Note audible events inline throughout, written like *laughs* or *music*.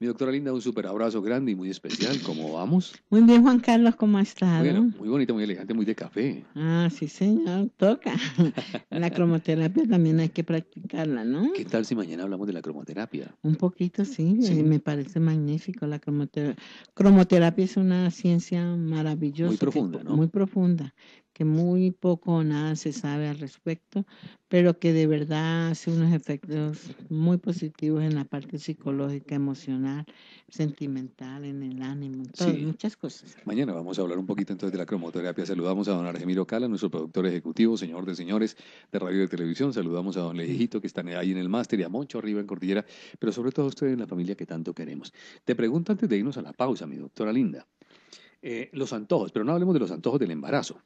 Mi doctora Linda, un super abrazo grande y muy especial. ¿Cómo vamos? Muy bien, Juan Carlos, ¿cómo ha estado? muy bonito, muy elegante, muy de café. Ah, sí, señor, toca. *laughs* la cromoterapia también hay que practicarla, ¿no? ¿Qué tal si mañana hablamos de la cromoterapia? Un poquito, sí, eh, me parece magnífico. La cromoterapia. cromoterapia es una ciencia maravillosa. Muy profunda, ¿no? Muy profunda, que muy poco o nada se sabe al respecto, pero que de verdad hace unos efectos muy positivos en la parte psicológica, emocional, sentimental, en el ánimo, en muchas cosas. Mañana vamos a hablar un poquito entonces de la cromoterapia. Saludamos a don Argemiro Cala, nuestro productor ejecutivo, señor de señores de radio y televisión. Saludamos a don Lejito, que está ahí en el máster, y a Moncho arriba en Cordillera, pero sobre todo a usted en la familia que tanto queremos. Te pregunto antes de irnos a la pausa, mi doctora Linda. Eh, los antojos, pero no hablemos de los antojos del embarazo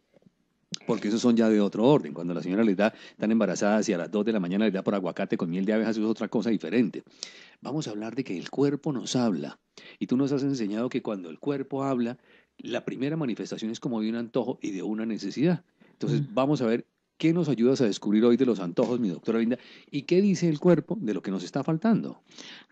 porque esos son ya de otro orden. Cuando la señora les da, están embarazadas y a las 2 de la mañana les da por aguacate con miel de abejas, eso es otra cosa diferente. Vamos a hablar de que el cuerpo nos habla. Y tú nos has enseñado que cuando el cuerpo habla, la primera manifestación es como de un antojo y de una necesidad. Entonces, mm. vamos a ver ¿Qué nos ayudas a descubrir hoy de los antojos, mi doctora Linda? ¿Y qué dice el cuerpo de lo que nos está faltando?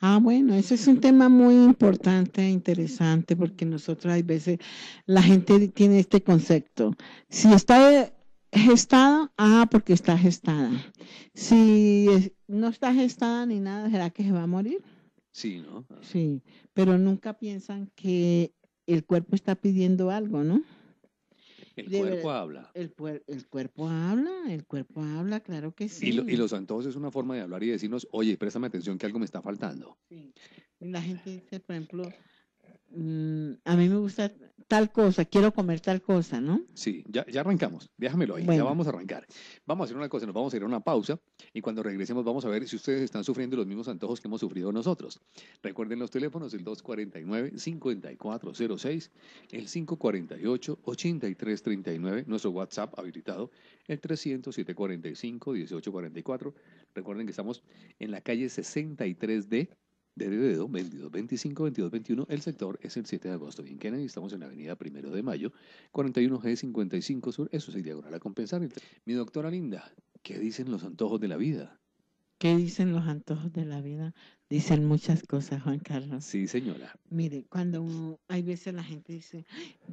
Ah, bueno, ese es un tema muy importante e interesante porque nosotros hay veces la gente tiene este concepto. Si está gestada, ah, porque está gestada. Si no está gestada ni nada, ¿será que se va a morir? Sí, ¿no? Ah. Sí, pero nunca piensan que el cuerpo está pidiendo algo, ¿no? El cuerpo habla. El, cuerpo habla, el cuerpo habla, claro que sí. Y, los santos es una forma de hablar y decirnos, oye, préstame atención que algo me está faltando. Sí. La gente dice, por ejemplo, Mm, a mí me gusta tal cosa, quiero comer tal cosa, ¿no? Sí, ya, ya arrancamos, déjamelo ahí, ya vamos a arrancar. Vamos a hacer una cosa, nos vamos a ir a una pausa y cuando regresemos vamos a ver si ustedes están sufriendo los mismos antojos que hemos sufrido nosotros. Recuerden los teléfonos, el 249-5406, el 548-8339, nuestro WhatsApp habilitado, el 307-45-1844. Recuerden que estamos en la calle 63D de Dedo, 22, 25, 22, 21. El sector es el 7 de agosto. Bien, Kennedy estamos en la avenida Primero de Mayo, 41G55 Sur. Eso es diagonal a compensar. Mi doctora linda, ¿qué dicen los antojos de la vida? ¿Qué dicen los antojos de la vida? Dicen muchas cosas, Juan Carlos. Sí, señora. Mire, cuando uno, hay veces la gente dice,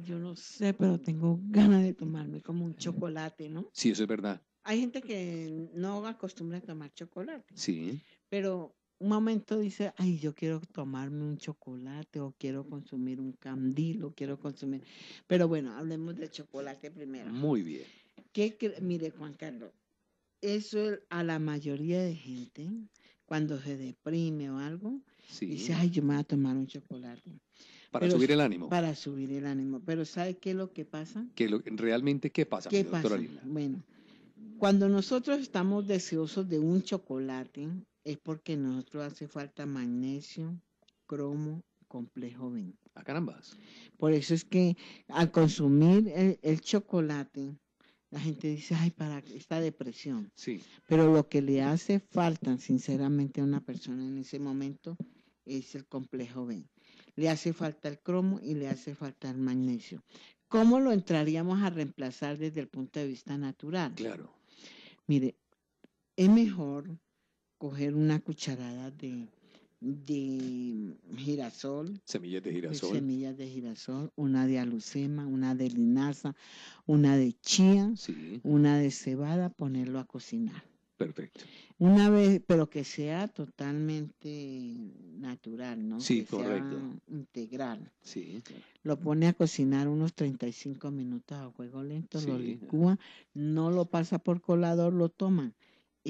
yo no sé, pero tengo ganas de tomarme como un chocolate, ¿no? Sí, eso es verdad. Hay gente que no acostumbra a tomar chocolate. Sí. Pero un momento dice, ay, yo quiero tomarme un chocolate o quiero consumir un candilo, quiero consumir. Pero bueno, hablemos de chocolate primero. Muy bien. ¿Qué Mire, Juan Carlos, eso a la mayoría de gente, cuando se deprime o algo, dice, ay, yo me voy a tomar un chocolate. Para subir el ánimo. Para subir el ánimo. Pero ¿sabe qué es lo que pasa? ¿Qué ¿Realmente qué pasa, ¿Qué pasa? Bueno, cuando nosotros estamos deseosos de un chocolate, es porque nosotros hace falta magnesio, cromo, complejo B. A ah, carambas. Por eso es que al consumir el, el chocolate, la gente dice, ay, para esta depresión. Sí. Pero lo que le hace falta, sinceramente, a una persona en ese momento es el complejo B. Le hace falta el cromo y le hace falta el magnesio. ¿Cómo lo entraríamos a reemplazar desde el punto de vista natural? Claro. Mire, es mejor coger una cucharada de, de girasol. Semillas de girasol. semillas de girasol, una de alucema, una de linaza, una de chía, una de cebada, ponerlo a cocinar. Perfecto. Una vez, pero que sea totalmente natural, ¿no? Sí, correcto. integral. Sí. Lo pone a cocinar unos 35 minutos a fuego lento, lo licúa, no lo pasa por colador, lo toma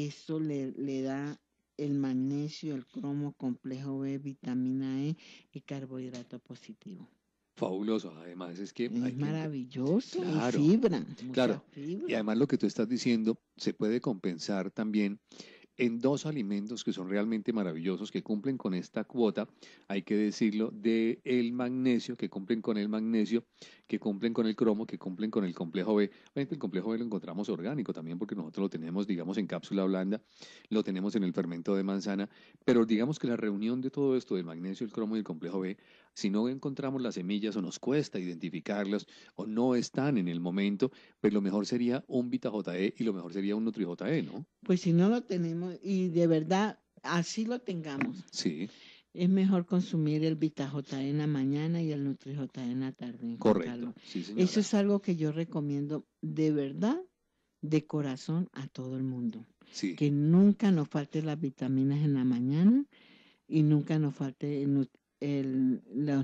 eso le, da el magnesio, el cromo, complejo B, vitamina E y carbohidrato positivo. Fabuloso, además es que... Es maravilloso, Claro, y fibra, claro. Y además lo que tú estás diciendo se puede compensar también en dos alimentos que son realmente maravillosos, que cumplen con esta cuota, hay que decirlo, de el magnesio, que cumplen con el magnesio, que cumplen con el cromo, que cumplen con el complejo B. el complejo B lo encontramos orgánico también porque nosotros lo tenemos, digamos, en cápsula blanda, lo tenemos en el fermento de manzana, pero digamos que la reunión de todo esto, del magnesio, el cromo y el complejo B, si no encontramos las semillas o nos cuesta identificarlas o no están en el momento, pues lo mejor sería un Vita je y lo mejor sería un nutri e, ¿no? Pues si no lo tenemos y de verdad así lo tengamos. Sí. Es mejor consumir el VitaJ en la mañana y el NutriJ en la tarde. Correcto. Eso es algo que yo recomiendo de verdad, de corazón a todo el mundo. Sí. Que nunca nos falten las vitaminas en la mañana y nunca nos falte los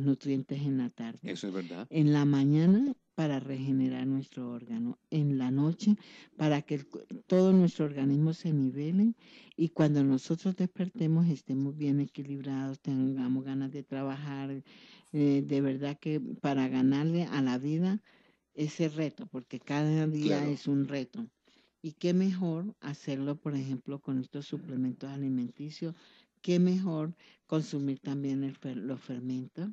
nutrientes en la tarde. Eso es verdad. En la mañana para regenerar nuestro órgano en la noche, para que todo nuestro organismo se nivele y cuando nosotros despertemos estemos bien equilibrados, tengamos ganas de trabajar, eh, de verdad que para ganarle a la vida ese reto, porque cada día es un reto. Y qué mejor hacerlo, por ejemplo, con estos suplementos alimenticios, qué mejor consumir también los fermentos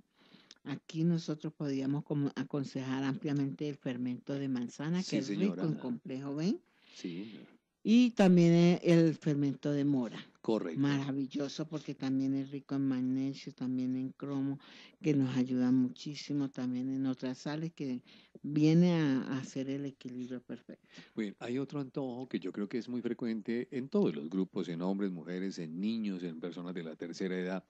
Aquí nosotros podíamos aconsejar ampliamente el fermento de manzana, que es rico en complejo ¿ven? Sí. Y también eh, el fermento de mora. Correcto. Maravilloso porque también es rico en magnesio, también en cromo, que nos ayuda muchísimo, también en otras sales que viene a, a hacer el equilibrio perfecto. Bueno, hay otro antojo que yo creo que es muy frecuente en todos los grupos, en hombres, mujeres, en niños, en personas de la tercera edad,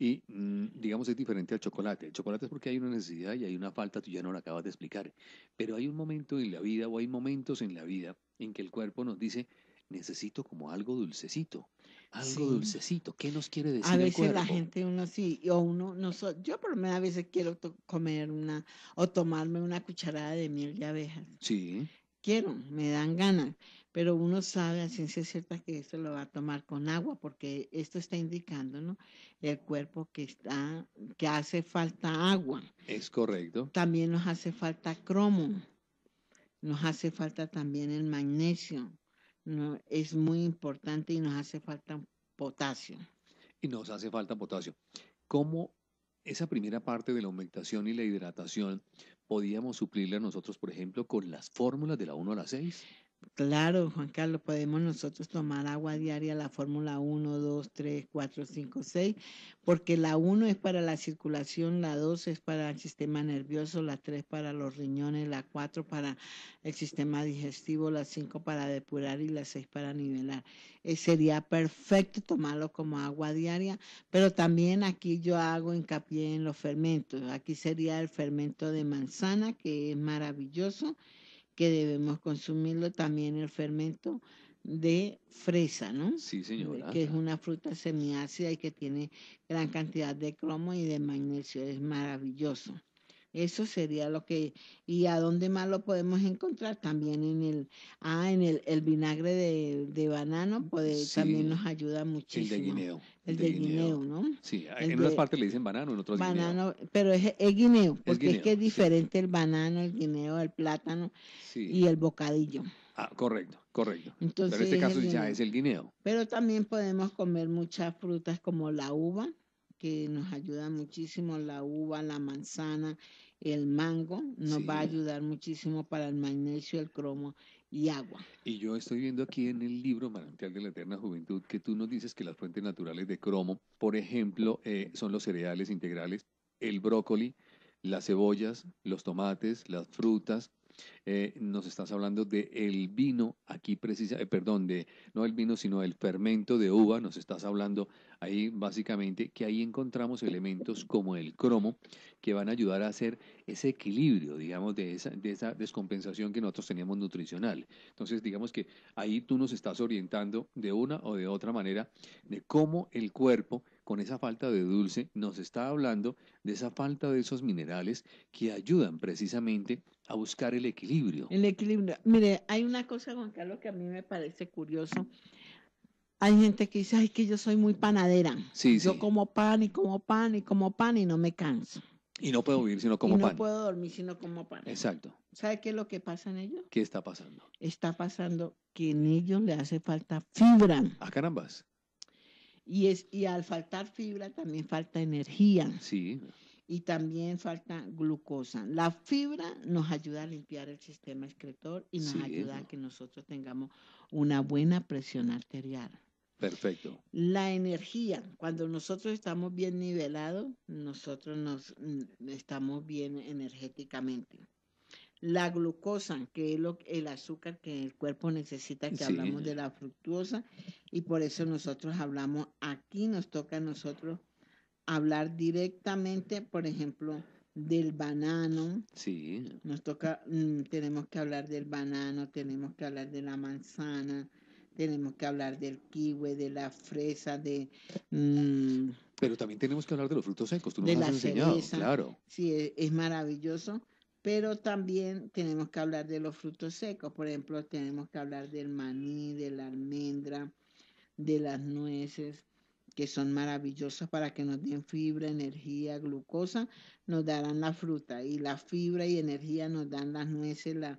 y mm, digamos es diferente al chocolate. El chocolate es porque hay una necesidad y hay una falta, tú ya no lo acabas de explicar. Pero hay un momento en la vida o hay momentos en la vida en que el cuerpo nos dice, necesito como algo dulcecito, algo dulcecito. ¿Qué nos quiere decir? A veces la gente, uno sí, o uno, no yo por lo menos a veces quiero comer una o tomarme una cucharada de miel de abeja. Sí. Quiero, me dan ganas pero uno sabe a ciencia cierta que esto lo va a tomar con agua, porque esto está indicando ¿no? el cuerpo que está, que hace falta agua. Es correcto. También nos hace falta cromo, nos hace falta también el magnesio, ¿no? es muy importante y nos hace falta potasio. Y nos hace falta potasio. ¿Cómo esa primera parte de la aumentación y la hidratación podíamos suplirla nosotros, por ejemplo, con las fórmulas de la 1 a la 6? Claro, Juan Carlos, podemos nosotros tomar agua diaria, la fórmula 1, 2, 3, 4, 5, 6, porque la 1 es para la circulación, la 2 es para el sistema nervioso, la 3 para los riñones, la 4 para el sistema digestivo, la 5 para depurar y la 6 para nivelar. Eh, sería perfecto tomarlo como agua diaria, pero también aquí yo hago hincapié en los fermentos. Aquí sería el fermento de manzana, que es maravilloso que debemos consumirlo también el fermento de fresa, ¿no? Sí, señor. Que es una fruta semiácida y que tiene gran cantidad de cromo y de magnesio. Es maravilloso. Eso sería lo que, y a dónde más lo podemos encontrar, también en el, ah, en el, el vinagre de, de banano puede, también nos ayuda muchísimo. El de guineo. El, de, guineo, ¿no? Sí, en unas partes le dicen banano, en otras banano, pero es, guineo, porque es, que es diferente el banano, el guineo, el plátano y el bocadillo. Ah, correcto, correcto. Entonces, pero en este caso ya es el guineo. Pero también podemos comer muchas frutas como la uva, que nos ayuda muchísimo, la uva, la manzana, el mango, nos va a ayudar muchísimo para el magnesio, el cromo y agua. Y yo estoy viendo aquí en el libro Manantial de la Eterna Juventud que tú nos dices que las fuentes naturales de cromo, por ejemplo, eh, son los cereales integrales, el brócoli, las cebollas, los tomates, las frutas. Eh, nos estás hablando de el vino aquí precisa, eh, perdón, de no el vino sino el fermento de uva. Nos estás hablando Ahí básicamente que ahí encontramos elementos como el cromo que van a ayudar a hacer ese equilibrio, digamos, de esa, de esa descompensación que nosotros teníamos nutricional. Entonces, digamos que ahí tú nos estás orientando de una o de otra manera de cómo el cuerpo con esa falta de dulce, nos está hablando de esa falta de esos minerales que ayudan precisamente a buscar el equilibrio. El equilibrio. Mire, hay una cosa, Juan Carlos, que a mí me parece curioso hay gente que dice, ay, que yo soy muy panadera. Sí, yo como pan y como pan y como pan y no me canso. Y no puedo vivir sino como y no No puedo dormir sino como pan. Exacto. ¿Sabe qué es lo que pasa en ellos? ¿Qué está pasando? Está pasando que en ellos le hace falta fibra. ¡A ah, carambas. Y, es, y al faltar fibra también falta energía. Sí. Y también falta glucosa. La fibra nos ayuda a limpiar el sistema excretor y nos ayuda a que nosotros tengamos una buena presión arterial. Perfecto. La energía, cuando nosotros estamos bien nivelados, nosotros nos mm, estamos bien energéticamente. La glucosa, que es el azúcar que el cuerpo necesita, que hablamos de la fructuosa, y por eso nosotros hablamos aquí, nos toca a nosotros hablar directamente, por ejemplo, del banano. Sí. Nos toca, mm, tenemos que hablar del banano, tenemos que hablar de la manzana, tenemos que hablar del kiwi, de la fresa, de... Mm, pero también tenemos que hablar de los frutos secos, tú nos lo has enseñado, claro. Sí, es, es maravilloso pero también tenemos que hablar de los frutos secos. Por ejemplo, tenemos que hablar del maní, de la almendra, de las nueces, que son maravillosas para que nos den fibra, energía, glucosa, nos darán la fruta. Y la fibra y energía nos dan las nueces, la,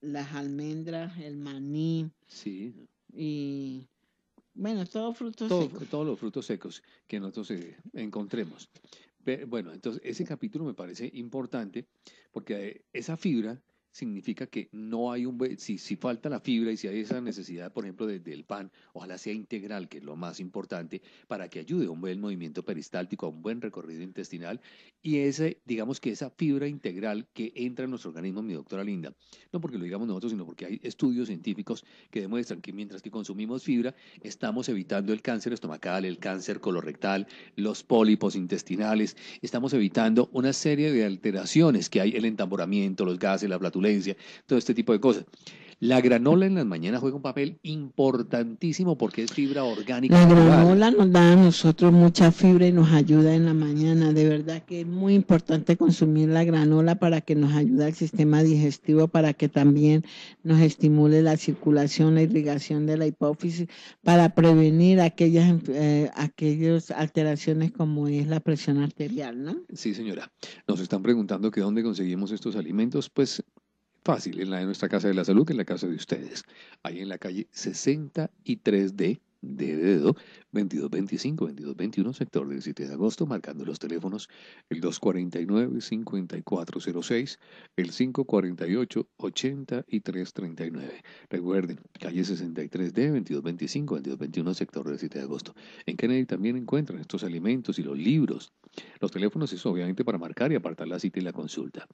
las almendras, el maní. Sí. Y bueno, todos frutos secos. Todos los frutos secos que nosotros eh, encontremos. bueno, entonces ese capítulo me parece importante porque eh, esa fibra significa que no hay un si, si falta la fibra y si hay esa necesidad, por ejemplo, del pan, ojalá sea integral, que es lo más importante, para que ayude a un buen movimiento peristáltico, a un buen recorrido intestinal, y ese, digamos que esa fibra integral que entra en nuestro organismo, mi doctora Linda, no porque lo digamos nosotros, sino porque hay estudios científicos que demuestran que mientras que consumimos fibra, estamos evitando el cáncer estomacal, el cáncer colorectal, los pólipos intestinales, estamos evitando una serie de alteraciones que hay, el entamboramiento, los gases, la todo este tipo de cosas. La granola en las mañanas juega un papel importantísimo porque es fibra orgánica. La granola nos da a nosotros mucha fibra y nos ayuda en la mañana. De verdad que es muy importante consumir la granola para que nos ayude al sistema digestivo, para que también nos estimule la circulación, la irrigación de la hipófisis, para prevenir aquellas, eh, aquellas alteraciones como es la presión arterial, ¿no? Sí, señora. Nos están preguntando que dónde conseguimos estos alimentos. Pues Fácil, en la de nuestra Casa de la Salud, que en la casa de ustedes. Ahí en la calle 63D, de dedo, 2225-2221, sector del 7 de agosto, marcando los teléfonos el 249-5406, el 548-8339. Recuerden, calle 63D, 2225-2221, sector del 7 de agosto. En Kennedy también encuentran estos alimentos y los libros los teléfonos es obviamente para marcar y apartar la cita y la consulta.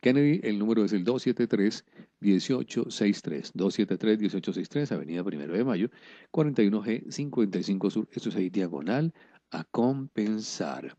Kennedy, el número es el 273-1863. 273-1863, Avenida Primero de Mayo, 41G 55 Sur. Esto es ahí diagonal a compensar.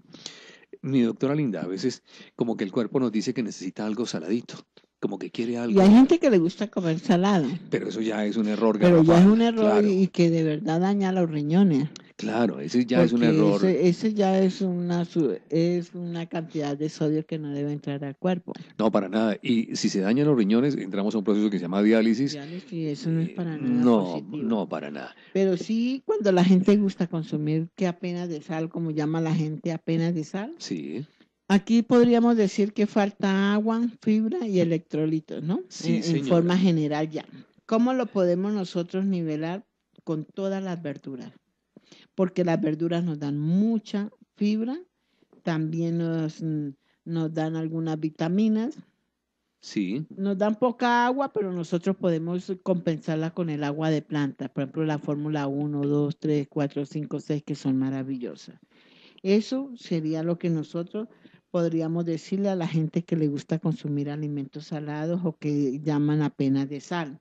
Mi doctora Linda, a veces como que el cuerpo nos dice que necesita algo saladito como que quiere algo. Y hay gente que le gusta comer salado. Pero eso ya es un error. Pero ya es un error y que de verdad daña los riñones. Claro, ese ya es un error. Ese, ya es una, es una cantidad de sodio que no debe entrar al cuerpo. No, para nada. Y si se dañan los riñones, entramos a un proceso que se llama diálisis. Diálisis, eso no es eh, para nada. No, no, para nada. Pero sí, cuando la gente gusta consumir que apenas de sal, como llama la gente apenas de sal. Sí. Aquí podríamos decir que falta agua, fibra y electrolitos, ¿no? Sí, en, en forma general ya. ¿Cómo lo podemos nosotros nivelar con todas las verduras? porque las verduras nos dan mucha fibra, también nos, nos dan algunas vitaminas. Sí. Nos dan poca agua, pero nosotros podemos compensarla con el agua de planta. Por ejemplo, la fórmula 1, 2, 3, 4, 5, 6, que son maravillosas. Eso sería lo que nosotros podríamos decirle a la gente que le gusta consumir alimentos salados o que llaman apenas de sal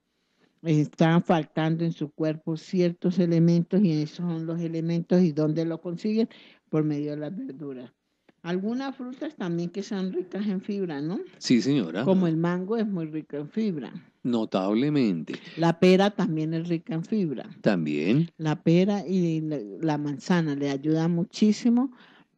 están faltando en su cuerpo ciertos elementos y esos son los elementos y dónde lo consiguen por medio de las verduras. Algunas frutas también que son ricas en fibra, ¿no? Sí, señora. Como el mango es muy rico en fibra. Notablemente. La pera también es rica en fibra. También. La pera y la, la manzana le ayuda muchísimo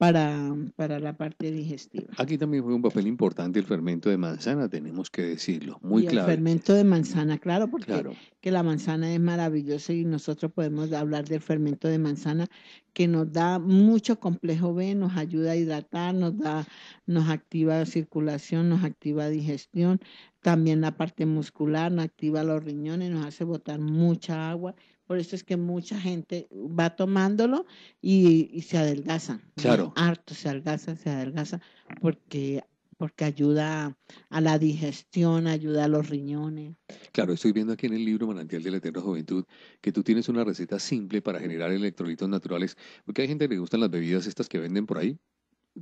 para, mm, para la parte digestiva. Aquí también fue un papel importante el fermento de manzana, tenemos que decirlo, muy claro. El fermento de manzana, claro, porque que la manzana es maravillosa y nosotros podemos hablar del fermento de manzana que nos da mucho complejo B, nos ayuda a hidratar, nos da, nos activa circulación, nos activa digestión, también la parte muscular, nos activa los riñones, nos hace botar mucha agua por eso es que mucha gente va tomándolo y, se adelgaza. Claro. Harto se adelgaza, se adelgaza, porque porque ayuda a la digestión, ayuda a los riñones. Claro, estoy viendo aquí en el libro Manantial de la Eterna Juventud que tú tienes una receta simple para generar electrolitos naturales, porque hay gente que le gustan las bebidas estas que venden por ahí,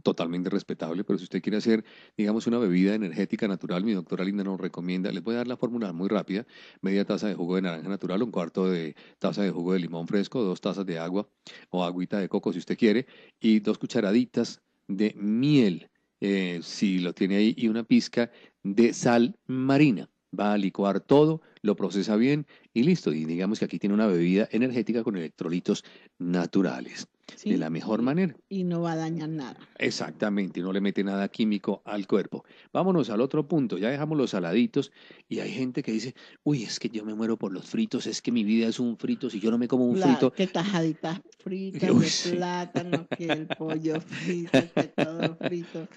totalmente respetable, pero si usted quiere hacer, digamos, una bebida energética natural, mi doctora Linda nos recomienda, les voy a dar la fórmula muy rápida, media taza de jugo de naranja natural, un cuarto de taza de jugo de limón fresco, dos tazas de agua o agüita de coco si usted quiere, y dos cucharaditas de miel, eh, si lo tiene ahí, y una pizca de sal marina. Va a licuar todo, lo procesa bien y listo. Y digamos que aquí tiene una bebida energética con electrolitos naturales de la mejor manera. Y no va a dañar nada. Exactamente, no le mete nada químico al cuerpo. Vámonos al otro punto, ya dejamos los saladitos y hay gente que dice, uy, es que yo me muero por los fritos, es que mi vida es un frito, si yo no me como un frito. Que tajaditas fritas, de *laughs* plátano, que el pollo frito, que todo frito.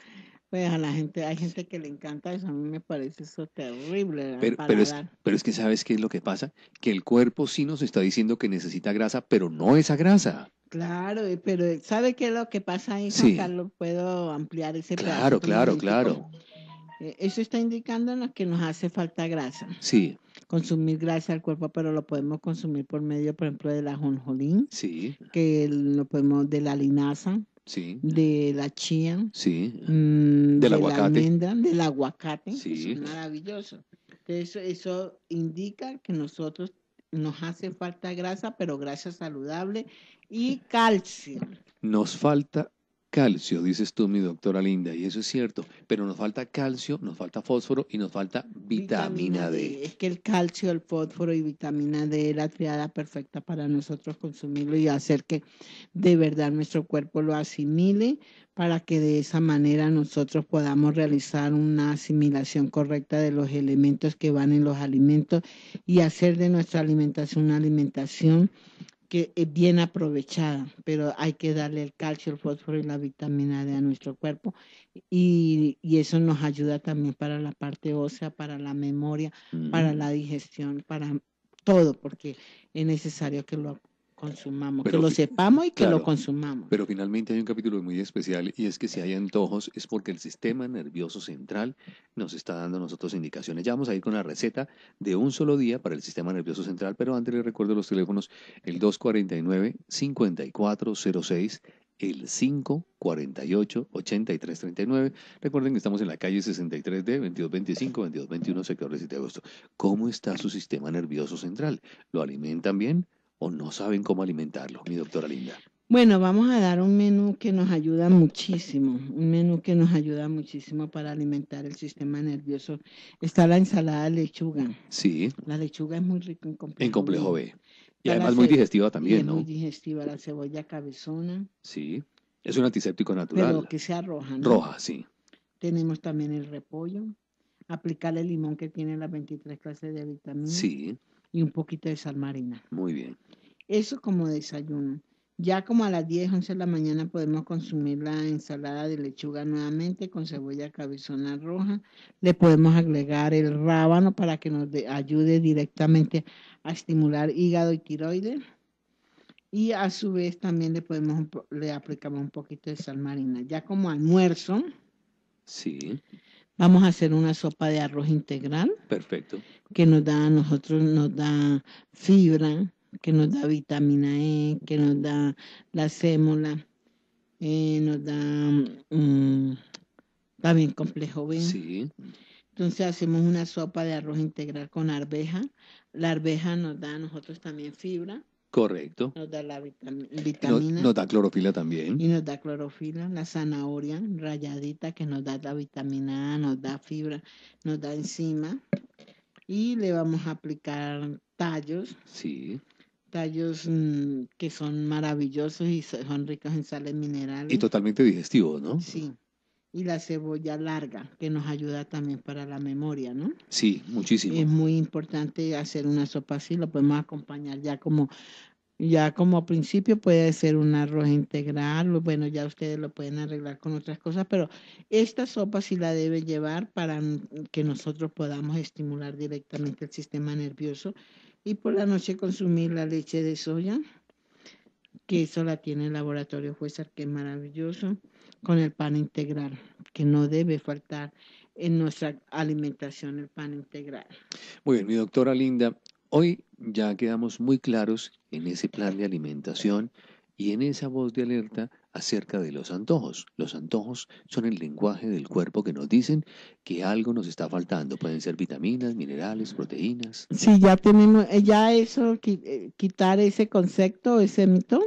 Pues a la gente, hay gente que le encanta eso, a mí me parece eso terrible. Pero, es, pero, es, que sabes qué es lo que pasa, que el cuerpo sí nos está diciendo que necesita grasa, pero no esa grasa. Claro, pero eh, ¿sabe qué es lo que pasa ahí, Carlos? ¿Puedo ampliar ese Claro, claro, claro. Eh, eso está indicándonos que nos hace falta grasa. Sí. Consumir grasa al cuerpo, pero lo podemos consumir por medio, por ejemplo, de la jonjolín. Sí. Que lo podemos, de la linaza. Sí. De la chía. Sí. Mm, del de La almendra, del aguacate. Sí. maravilloso. eso, eso indica que nosotros nos hace falta grasa, pero grasa saludable y calcio. Nos falta calcio, dices tú, mi doctora Linda, y eso es cierto, pero nos falta calcio, nos falta fósforo y nos falta vitamina, D. D. Es que el calcio, el fósforo y vitamina D es la triada perfecta para nosotros consumirlo y hacer que de verdad nuestro cuerpo lo asimile para que de esa manera nosotros podamos realizar una asimilación correcta de los elementos que van en los alimentos y hacer de nuestra alimentación una alimentación que es bien aprovechada, pero hay que darle el calcio, el fósforo y la vitamina D a nuestro cuerpo y, eso nos ayuda también para la parte ósea, para la memoria, para mm. la digestión, para todo, porque es necesario que lo consumamos, que lo sepamos y que lo consumamos. Pero finalmente hay un capítulo muy especial y es que si hay antojos es porque el sistema nervioso central nos está dando nosotros indicaciones. Ya vamos a ir con la receta de un solo día para el sistema nervioso central, pero antes les recuerdo los teléfonos el 249-5406 el 548-8339. Recuerden que estamos en la calle 63D, 2225-2221, sector 7 de agosto. ¿Cómo está su sistema nervioso central? ¿Lo alimentan bien? o no saben cómo alimentarlo, mi doctora Linda? Bueno, vamos a dar un menú que nos ayuda muchísimo, un menú que nos ayuda muchísimo para alimentar el sistema nervioso. Está la ensalada de lechuga. Sí. La lechuga es muy rica en complejo, B. Y además muy digestiva también, ¿no? Muy digestiva, la cebolla cabezona. Sí. Es un antiséptico natural. Pero que sea roja, ¿no? Roja, sí. Tenemos también el repollo. Aplicar el limón que tiene las 23 clases de vitaminas. Sí y un poquito de sal marina. Muy bien. Eso como desayuno. Ya como a las 10, 11 de la mañana podemos consumir la ensalada de lechuga nuevamente con cebolla cabezona roja. Le podemos agregar el rábano para que nos ayude directamente a estimular hígado y tiroides. Y a su vez también le podemos le aplicamos un poquito de sal marina. Ya como almuerzo. Sí. Vamos a hacer una sopa de arroz integral. Perfecto. Que nos da a nosotros, nos da fibra, que nos da vitamina E, que nos da la sémola, eh, nos da mm, también complejo B. Sí. Entonces hacemos una sopa de arroz integral con arveja. La arveja nos da a nosotros también fibra, Correcto. Nos da la vitamina. Nos, da clorofila también. Y nos da clorofila, la zanahoria rayadita que nos da la vitamina A, nos da fibra, nos da enzima. Y le vamos a aplicar tallos. Sí. Tallos mm, que son maravillosos y son ricos en sales minerales. Y totalmente digestivos, ¿no? Sí y la cebolla larga, que nos ayuda también para la memoria, ¿no? Sí, muchísimo. Es muy importante hacer una sopa así, lo podemos acompañar ya como ya como principio puede ser un arroz integral, bueno, ya ustedes lo pueden arreglar con otras cosas, pero esta sopa sí la debe llevar para que nosotros podamos estimular directamente el sistema nervioso y por la noche consumir la leche de soya que eso la tiene el laboratorio Juezar, que maravilloso, con el pan integral, que no debe faltar en nuestra alimentación el pan integral. Muy bien, mi doctora Linda, hoy ya quedamos muy claros en ese plan de alimentación y en esa voz de alerta acerca de los antojos. Los antojos son el lenguaje del cuerpo que nos dicen que algo nos está faltando. Pueden ser vitaminas, minerales, proteínas. Sí, ya tenemos, eh, ya eso, eh, quitar ese concepto, ese mito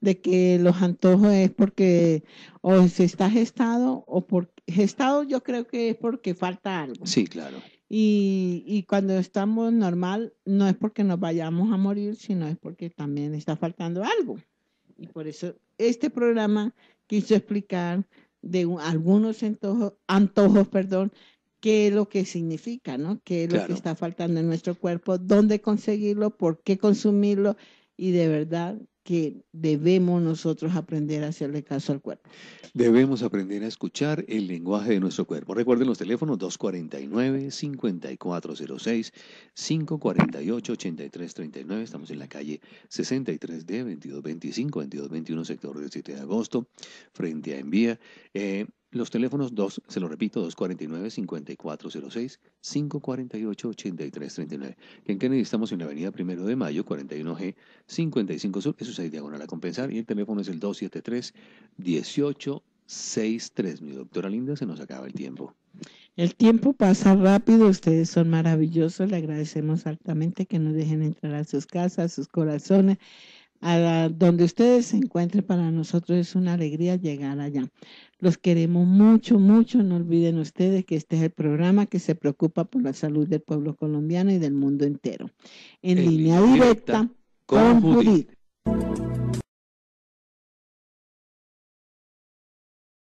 de que los antojos es porque o se está gestado o por gestado yo creo que es porque falta algo. Sí, claro. Y, y, cuando estamos normal, no es porque nos vayamos a morir, sino es porque también está faltando algo. Y por eso este programa quiso explicar de algunos antojos, perdón, qué es lo que significa, ¿no? Qué es lo que está faltando en nuestro cuerpo, dónde conseguirlo, por qué consumirlo y de verdad que debemos nosotros aprender a hacerle caso al cuerpo. Debemos aprender a escuchar el lenguaje de nuestro cuerpo. Recuerden los teléfonos 249-5406, 548-8339. Estamos en la calle 63D, 2225, 2221, sector del 7 de agosto, frente a Envía. Eh, los teléfonos 2, se lo repito, 249-5406, 548-8339. Que en Kennedy estamos en la avenida Primero de Mayo, 41G, 55 Sur, eso es ahí diagonal a compensar, y el teléfono es el 273-1863. Mi doctora Linda, se nos acaba el tiempo. El tiempo pasa rápido, ustedes son maravillosos, le agradecemos altamente que nos dejen entrar a sus casas, a sus corazones. A donde ustedes se encuentren, para nosotros es una alegría llegar allá. Los queremos mucho, mucho. No olviden ustedes que este es el programa que se preocupa por la salud del pueblo colombiano y del mundo entero. En, línea, directa, con,